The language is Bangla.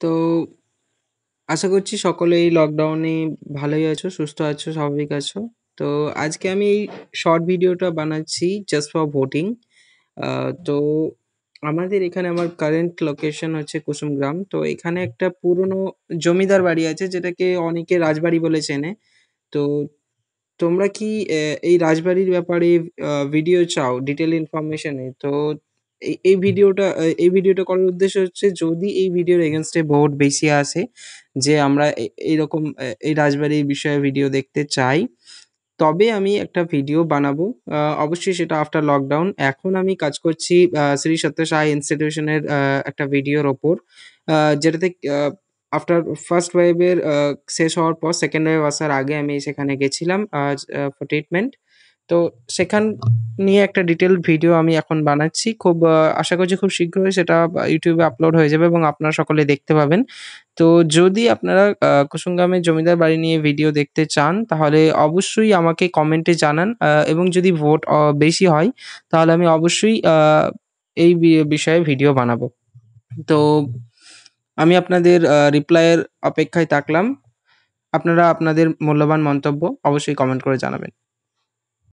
তো আশা করছি সকলে এই লকডাউনে ভালোই আছো সুস্থ আছো স্বাভাবিক আছো তো আজকে আমি এই শর্ট ভিডিওটা বানাচ্ছি জাস্ট ফর ভোটিং তো আমাদের এখানে আমার কারেন্ট লোকেশন হচ্ছে কুসুমগ্রাম তো এখানে একটা পুরনো জমিদার বাড়ি আছে যেটাকে অনেকে রাজবাড়ি বলে চেনে তো তোমরা কি এই রাজবাড়ির ব্যাপারে ভিডিও চাও ডিটেল ইনফরমেশনে তো এই এই ভিডিওটা এই ভিডিওটা করার উদ্দেশ্য হচ্ছে যদি এই ভিডিওর এগেনস্টে ভোট বেশি আসে যে আমরা এইরকম এই রাজবাড়ির বিষয়ে ভিডিও দেখতে চাই তবে আমি একটা ভিডিও বানাবো অবশ্যই সেটা আফটার লকডাউন এখন আমি কাজ করছি শ্রী সত্য সাহা ইনস্টিটিউশনের একটা ভিডিওর ওপর যেটাতে আফটার ফার্স্ট ওয়েভের শেষ হওয়ার পর সেকেন্ড ওয়েভ আসার আগে আমি সেখানে গেছিলাম ফর ট্রিটমেন্ট তো সেখান নিয়ে একটা ডিটেল ভিডিও আমি এখন বানাচ্ছি খুব আশা করছি খুব শীঘ্রই সেটা ইউটিউবে আপলোড হয়ে যাবে এবং আপনারা সকলে দেখতে পাবেন তো যদি আপনারা কুসুমগামের জমিদার বাড়ি নিয়ে ভিডিও দেখতে চান তাহলে অবশ্যই আমাকে কমেন্টে জানান এবং যদি ভোট বেশি হয় তাহলে আমি অবশ্যই এই বিষয়ে ভিডিও বানাবো তো আমি আপনাদের রিপ্লাইয়ের অপেক্ষায় থাকলাম আপনারা আপনাদের মূল্যবান মন্তব্য অবশ্যই কমেন্ট করে জানাবেন